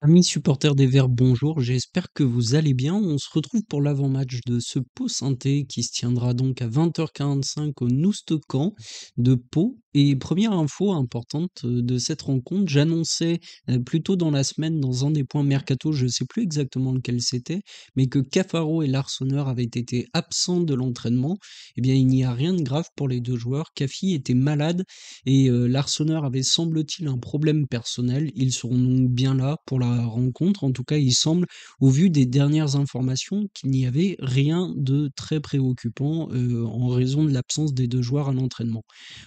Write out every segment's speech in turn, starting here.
Amis supporters des Verts, bonjour, j'espère que vous allez bien. On se retrouve pour l'avant-match de ce Pau Santé qui se tiendra donc à 20h45 au Noustocan de Pau et première info importante euh, de cette rencontre, j'annonçais euh, plus tôt dans la semaine dans un des points mercato, je ne sais plus exactement lequel c'était, mais que Cafaro et Larsonner avaient été absents de l'entraînement. Eh bien, il n'y a rien de grave pour les deux joueurs. Cafi était malade et euh, Larsonner avait semble-t-il un problème personnel. Ils seront donc bien là pour la rencontre. En tout cas, il semble, au vu des dernières informations, qu'il n'y avait rien de très préoccupant en raison de l'absence des deux joueurs à l'entraînement.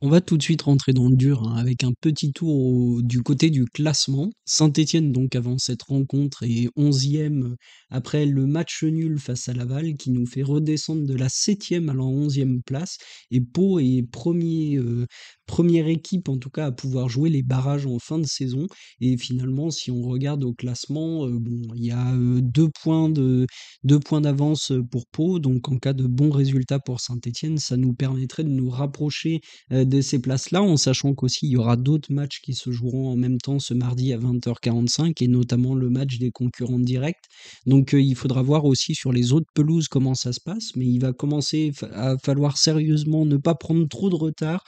On va tout de suite rentrer dans le dur hein, avec un petit tour du côté du classement. saint etienne donc avant cette rencontre est 11e après le match nul face à Laval qui nous fait redescendre de la 7e à la 11e place et Pau est premier euh, première équipe en tout cas à pouvoir jouer les barrages en fin de saison. Et finalement, si on regarde au classement, euh, bon, il y a euh, deux points de deux points d'avance euh, pour Pau. Donc en cas de bons résultats pour Saint-Etienne, ça nous permettrait de nous rapprocher de ces places-là, en sachant qu'aussi il y aura d'autres matchs qui se joueront en même temps ce mardi à 20h45, et notamment le match des concurrents directs. Donc il faudra voir aussi sur les autres pelouses comment ça se passe, mais il va commencer à falloir sérieusement ne pas prendre trop de retard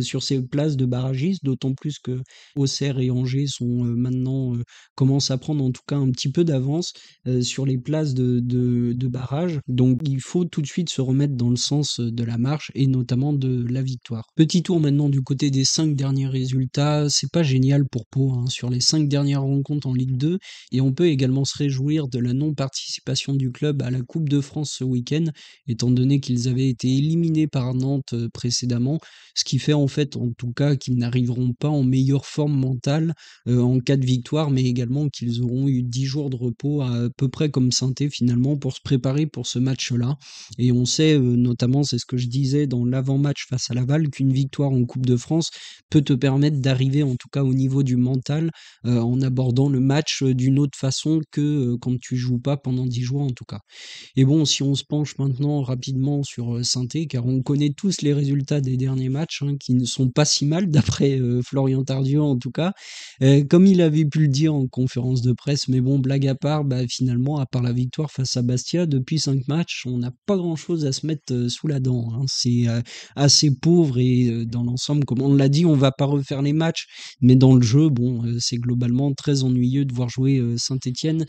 sur sur ces places de barragistes, d'autant plus que Auxerre et Angers sont euh, maintenant euh, commencent à prendre en tout cas un petit peu d'avance euh, sur les places de, de, barrage. Donc il faut tout de suite se remettre dans le sens de la marche et notamment de la victoire. Petit tour maintenant du côté des cinq derniers résultats, c'est pas génial pour Pau hein, sur les cinq dernières rencontres en Ligue 2 et on peut également se réjouir de la non-participation du club à la Coupe de France ce week-end, étant donné qu'ils avaient été éliminés par Nantes précédemment, ce qui fait en fait en tout cas, qu'ils n'arriveront pas en meilleure forme mentale euh, en cas de victoire, mais également qu'ils auront eu 10 jours de repos à, peu près comme synthé finalement pour se préparer pour ce match-là. Et on sait, euh, notamment, c'est ce que je disais dans l'avant-match face à Laval, qu'une victoire en Coupe de France peut te permettre d'arriver en tout cas au niveau du mental euh, en abordant le match d'une autre façon que quand tu joues pas pendant 10 jours en tout cas. Et bon, si on se penche maintenant rapidement sur synthé, car on connaît tous les résultats des derniers matchs hein, qui ne sont sont pas si mal, d'après euh, Florian Tardieu en tout cas. Euh, comme il avait pu le dire en conférence de presse, mais bon, blague à part, bah, finalement, à part la victoire face à Bastia, depuis cinq matchs, on n'a pas grand-chose à se mettre euh, sous la dent. Hein. C'est assez pauvre et dans l'ensemble, comme on l'a dit, on va pas refaire les matchs, mais dans le jeu, bon, c'est globalement très ennuyeux de voir jouer Saint-Etienne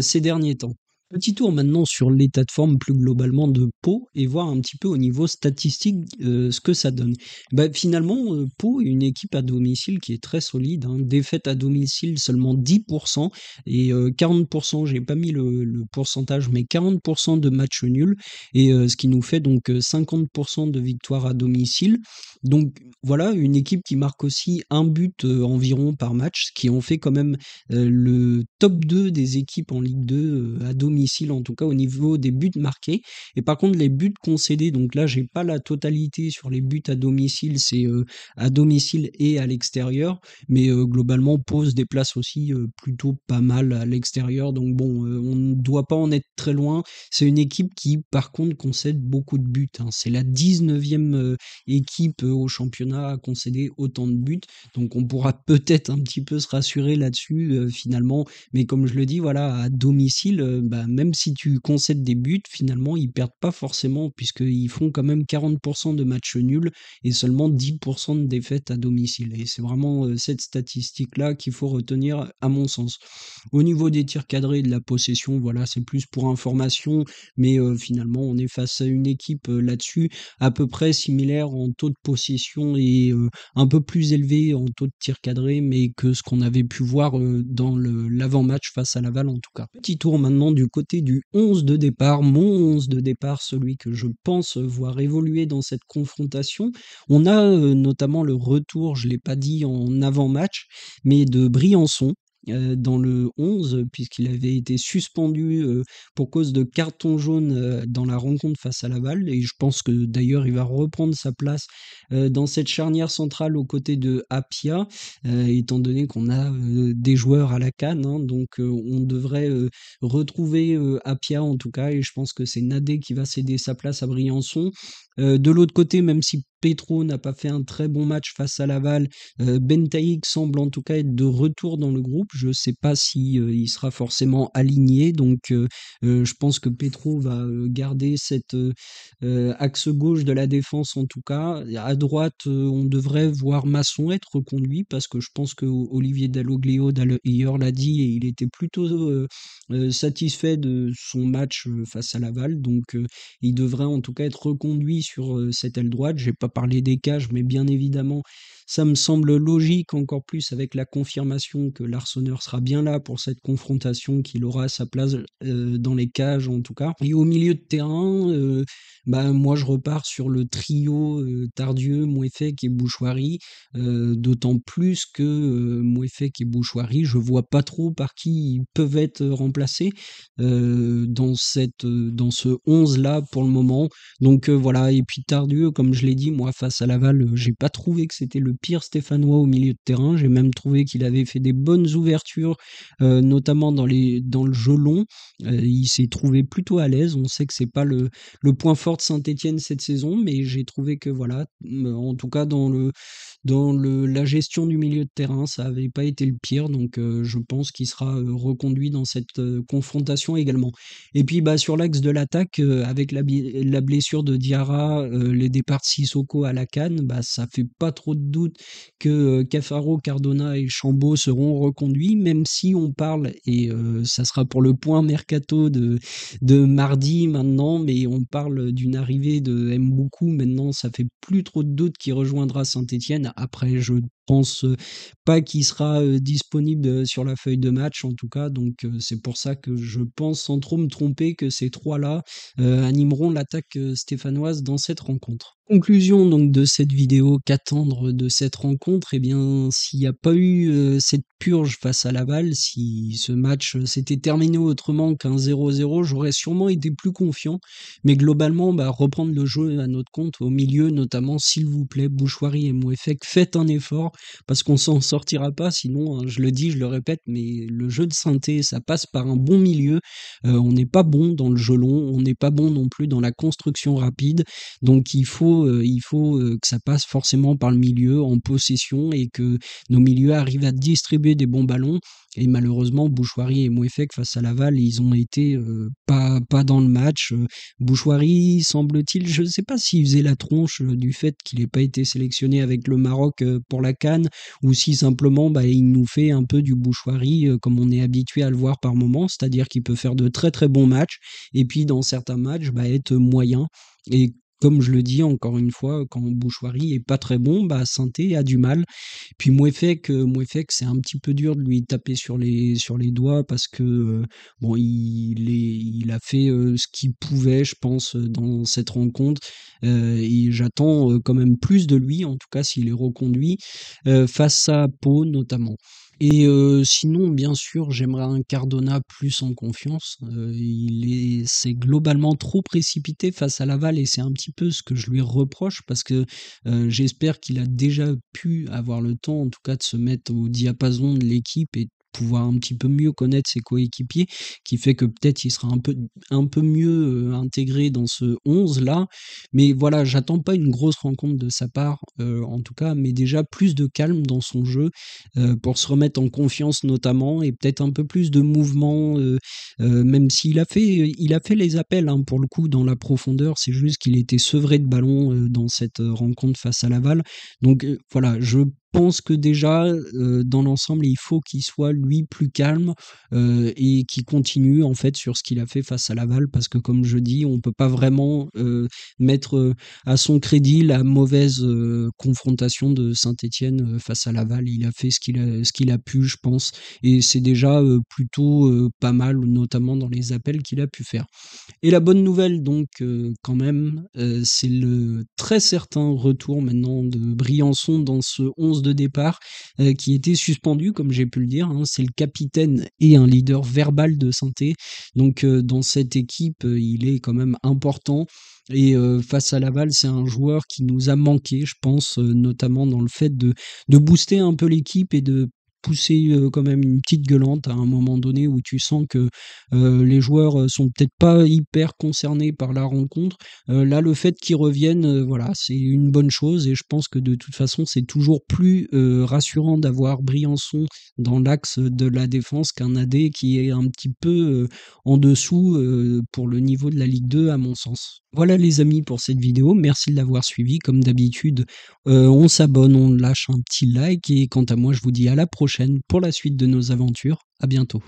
ces derniers temps. Petit tour maintenant sur l'état de forme plus globalement de Pau et voir un petit peu au niveau statistique euh, ce que ça donne. Bah, finalement, euh, Pau est une équipe à domicile qui est très solide. Hein. Défaite à domicile seulement 10% et 40%, euh, j'ai pas mis le, pourcentage, mais 40% de matchs nuls et ce qui nous fait donc 50% de victoires à domicile. Donc voilà, une équipe qui marque aussi un but environ par match, ce qui en fait quand même le top 2 des équipes en Ligue 2 à domicile en tout cas au niveau des buts marqués. Et par contre, les buts concédés, donc là, j'ai pas la totalité sur les buts à domicile, c'est euh, à domicile et à l'extérieur, mais euh, globalement, pose des places aussi euh, plutôt pas mal à l'extérieur. Donc bon, on ne doit pas en être très loin. C'est une équipe qui, par contre, concède beaucoup de buts. Hein. C'est la 19e équipe au championnat à concéder autant de buts. Donc on pourra peut-être un petit peu se rassurer là-dessus finalement. Mais comme je le dis, voilà, à domicile, bah, même si tu concèdes des buts, finalement, ils perdent pas forcément, puisqu'ils font quand même 40% de matchs nuls et seulement 10% de défaites à domicile. Et c'est vraiment euh, cette statistique-là qu'il faut retenir, à mon sens. Au niveau des tirs cadrés et de la possession, voilà, c'est plus pour information, mais euh, finalement, on est face à une équipe euh, là-dessus, à peu près similaire en taux de possession et un peu plus élevé en taux de tirs cadrés, mais que ce qu'on avait pu voir dans l'avant-match face à Laval, en tout cas. Petit tour maintenant du coup, du 11 de départ, mon 11 de départ, celui que je pense voir évoluer dans cette confrontation. On a euh, notamment le retour, je ne l'ai pas dit en avant-match, mais de Briançon, euh, dans le 11, puisqu'il avait été suspendu euh, pour cause de carton jaune euh, dans la rencontre face à Laval. Et je pense que d'ailleurs, il va reprendre sa place dans cette charnière centrale aux côtés de Apia, étant donné qu'on a des joueurs à la canne. Hein. donc, on devrait retrouver Apia en tout cas. Et je pense que c'est Nadé qui va céder sa place à Briançon. de l'autre côté, même si Petro n'a pas fait un très bon match face à Laval. Euh, Bentaïk semble en tout cas être de retour dans le groupe. Je ne sais pas si euh, il sera forcément aligné. Donc euh, je pense que Petro va garder cet axe gauche de la défense en tout cas. À droite, on devrait voir Masson être reconduit parce que je pense que Olivier Dalloglio d'ailleurs l'a dit et il était plutôt satisfait de son match face à Laval. Donc il devrait en tout cas être reconduit sur cette aile droite. J'ai pas parler des cages, mais bien évidemment ça me semble logique encore plus avec la confirmation que l'arseneur sera bien là pour cette confrontation, qu'il aura sa place euh, dans les cages en tout cas. Et au milieu de terrain, euh, bah, moi je repars sur le trio euh, Tardieu, Mouefek et Bouchoirie, d'autant plus que Mouefek et Bouchoirie, je vois pas trop par qui ils peuvent être remplacés dans, cette, dans ce 11 là pour le moment. Donc voilà, et puis Tardieu, comme je l'ai dit, moi face à Laval, j'ai pas trouvé que c'était le pire Stéphanois au milieu de terrain. J'ai même trouvé qu'il avait fait des bonnes ouvertures, euh, notamment dans, les, dans le jeu long. Euh, il s'est trouvé plutôt à l'aise. On sait que c'est pas le, le point fort de Saint-Etienne cette saison, mais j'ai trouvé que voilà, euh, en tout cas dans le, dans le, la gestion du milieu de terrain, ça n'avait pas été le pire, donc euh, je pense qu'il sera euh, reconduit dans cette euh, confrontation également. Et puis bah, sur l'axe de l'attaque, avec la, la, blessure de Diarra, les départs de Sissoko à la canne, bah, ça fait pas trop de doute que Cafaro, Cardona et Chambaud seront reconduits, même si on parle, et ça sera pour le point mercato de, de mardi maintenant, mais on parle d'une arrivée de Mboukou. Maintenant, ça fait plus trop de doute qu'il rejoindra Saint-Etienne, après je pense euh, pas qu'il sera euh, disponible euh, sur la feuille de match en tout cas. Donc c'est pour ça que je pense sans trop me tromper que ces trois-là animeront l'attaque stéphanoise dans cette rencontre. Conclusion donc de cette vidéo, qu'attendre de cette rencontre Eh bien, s'il n'y a pas eu cette purge face à Laval, si ce match s'était terminé autrement qu'un 0-0, j'aurais sûrement été plus confiant. Mais globalement, bah, reprendre le jeu à notre compte au milieu, notamment, s'il vous plaît, Bouchoirie et Mouefek, faites un effort parce qu'on s'en sortira pas, sinon, hein, je le dis, je le répète, mais le jeu de synthé, ça passe par un bon milieu. Euh, on n'est pas bon dans le jeu long, on n'est pas bon non plus dans la construction rapide, donc il faut, euh, il faut euh, que ça passe forcément par le milieu en possession et que nos milieux arrivent à distribuer des bons ballons. Et malheureusement, Bouchoirie et Mouefek face à Laval, ils ont été pas, pas dans le match. Bouchoirie, semble-t-il, je ne sais pas s'il faisait la tronche du fait qu'il n'ait pas été sélectionné avec le Maroc pour la ou si simplement bah, il nous fait un peu du bouchoirie euh, comme on est habitué à le voir par moment, c'est-à-dire qu'il peut faire de très très bons matchs, et puis dans certains matchs bah, être moyen et comme je le dis encore une fois, quand Bouchoirie est pas très bon, bah Sainté a du mal. Puis Mouefek, euh, Mouefek c'est un petit peu dur de lui taper sur les, sur les doigts parce que euh, bon, il, est, il a fait euh, ce qu'il pouvait, je pense, dans cette rencontre. et j'attends quand même plus de lui, en tout cas s'il est reconduit, face à Pau notamment. Et sinon, bien sûr, j'aimerais un Cardona plus en confiance. il est, c'est globalement trop précipité face à Laval et c'est un petit peu ce que je lui reproche parce que j'espère qu'il a déjà pu avoir le temps, en tout cas, de se mettre au diapason de l'équipe et pouvoir un petit peu mieux connaître ses coéquipiers, qui fait que peut-être il sera un peu, un peu mieux euh, intégré dans ce 11-là. Mais voilà, j'attends pas une grosse rencontre de sa part, euh, en tout cas, mais déjà plus de calme dans son jeu euh, pour se remettre en confiance notamment et peut-être un peu plus de mouvement, même s'il a, fait, il a fait les appels hein, pour le coup dans la profondeur, c'est juste qu'il était sevré de ballon dans cette rencontre face à Laval. Donc voilà, je pense que déjà, euh, dans l'ensemble, il faut qu'il soit, lui, plus calme euh, et qu'il continue, en fait, sur ce qu'il a fait face à Laval, parce que, comme je dis, on ne peut pas vraiment euh, mettre à son crédit la mauvaise confrontation de Saint-Étienne face à Laval. Il a fait ce qu'il a, qu'il a pu, je pense, et c'est déjà plutôt pas mal, notamment dans les appels qu'il a pu faire. Et la bonne nouvelle, donc, quand même, c'est le très certain retour maintenant de Briançon dans ce 11 de départ euh, qui était suspendu comme j'ai pu le dire. Hein. c'est le capitaine et un leader verbal de santé. Donc euh, dans cette équipe, euh, il est quand même important. Et face à Laval, c'est un joueur qui nous a manqué, je pense, notamment dans le fait de, de booster un peu l'équipe et de pousser quand même une petite gueulante à un moment donné où tu sens que les joueurs sont peut-être pas hyper concernés par la rencontre. là, le fait qu'ils reviennent, voilà, c'est une bonne chose et je pense que de toute façon, c'est toujours plus rassurant d'avoir Briançon dans l'axe de la défense qu'un AD qui est un petit peu en dessous pour le niveau de la Ligue 2 à mon sens. Voilà les amis pour cette vidéo, merci de l'avoir suivi. Comme d'habitude, on s'abonne, on lâche un petit like et quant à moi, je vous dis à la prochaine pour la suite de nos aventures. À bientôt.